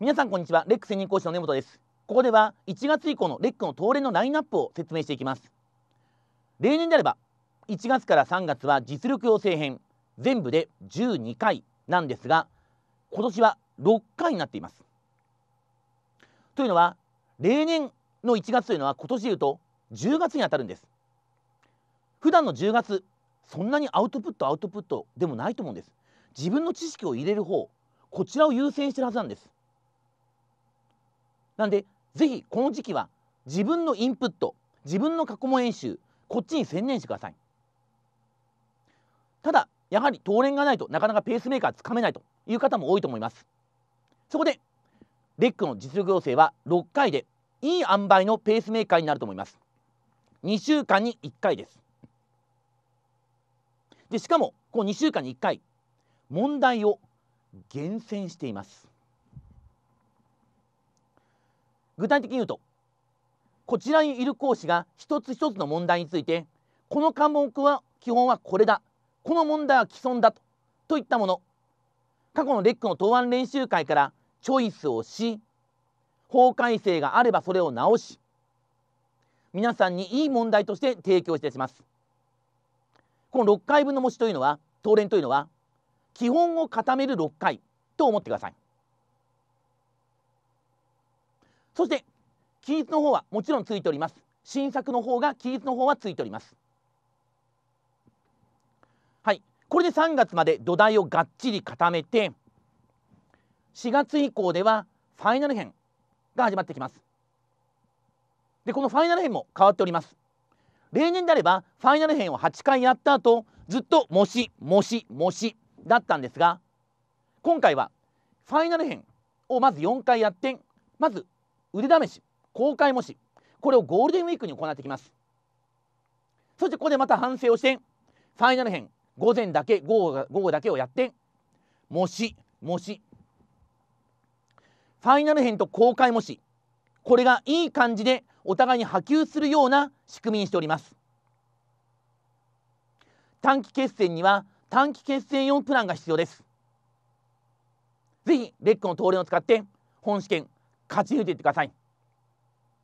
皆さんこんにちはレック専任講師の根本ですここでは1月以降のレックの東連のラインナップを説明していきます例年であれば1月から3月は実力養成編全部で12回なんですが今年は6回になっていますというのは例年の1月というのは今年でいうと10月にあたるんです普段の10月そんなにアウトプットアウトプットでもないと思うんです自分の知識を入れる方こちらを優先してるはずなんですなんでぜひこの時期は自分のインプット自分の過去問演習こっちに専念してくださいただやはり当練がないとなかなかペースメーカーつかめないという方も多いと思いますそこでレックの実力要請は6回でいい塩梅のペースメーカーになると思います2週間に1回ですでしかもこの2週間に1回問題を厳選しています具体的に言うとこちらにいる講師が一つ一つの問題についてこの科目は基本はこれだこの問題は既存だといったもの過去のレックの答案練習会からチョイスをし法改正があればそれを直し皆さんにいい問題として提供いたしますこの6回分の模試というのは答練というのは基本を固める6回と思ってくださいそして期日の方はもちろんついております新作の方が期日の方はついておりますはいこれで3月まで土台をがっちり固めて4月以降ではファイナル編が始まってきますでこのファイナル編も変わっております例年であればファイナル編を8回やった後ずっと「もしもしもし」だったんですが今回はファイナル編をまず4回やってまず腕試し公開模試これをゴールデンウィークに行ってきますそしてここでまた反省をしてファイナル編午前だけ午後午後だけをやって模試模試ファイナル編と公開模試これがいい感じでお互いに波及するような仕組みにしております短期決戦には短期決戦用プランが必要ですぜひレックの登録を使って本試験勝ち抜いていってください。